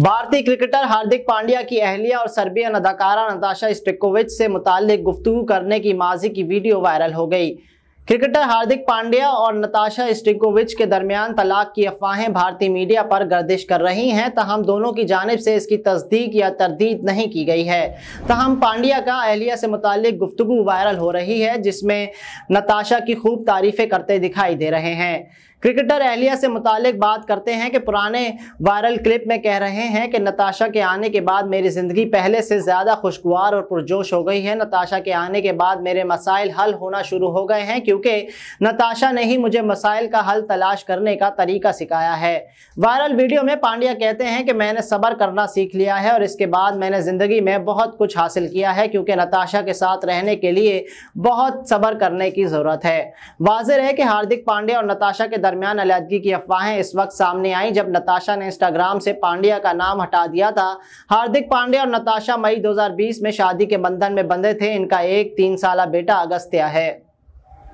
भारतीय क्रिकेटर हार्दिक पांड्या की अहलिया और सर्बियन अदाकारा नताशा स्टिकोविच से मुतालिक गुफ्तु करने की माजी की वीडियो वायरल हो गई क्रिकेटर हार्दिक पांड्या और नताशा स्टिकोविच के दरमियान तलाक की अफवाहें भारतीय मीडिया पर गर्दिश कर रही हैं तहम दोनों की जानब से इसकी तस्दीक या तरदीद नहीं की गई है तहम पांड्या का अहलिया से मुतल गुफ्तु वायरल हो रही है जिसमें नताशा की खूब तारीफ़ें करते दिखाई दे रहे हैं क्रिकेटर एहलिया से मुतालिक बात करते हैं कि पुराने वायरल क्लिप में कह रहे हैं कि नताशा के आने के बाद मेरी ज़िंदगी पहले से ज़्यादा खुशगवार और पुरजोश हो गई है नताशा के आने के बाद मेरे मसाइल हल होना शुरू हो गए हैं क्योंकि नताशा ने ही मुझे मसाइल का हल तलाश करने का तरीका सिखाया है वायरल वीडियो में पांड्या कहते हैं कि मैंने सब्र करना सीख लिया है और इसके बाद मैंने ज़िंदगी में बहुत कुछ हासिल किया है क्योंकि नताशा के साथ रहने के लिए बहुत सब्र करने की ज़रूरत है वाजह है कि हार्दिक पांड्या और नताशा के दरमियान अलीहदगी की अफवाहें इस वक्त सामने आई जब नताशा ने इंस्टाग्राम से पांड्या का नाम हटा दिया था हार्दिक पांड्या और नताशा मई 2020 में शादी के बंधन में बंधे थे इनका एक तीन साल बेटा अगस्त्या है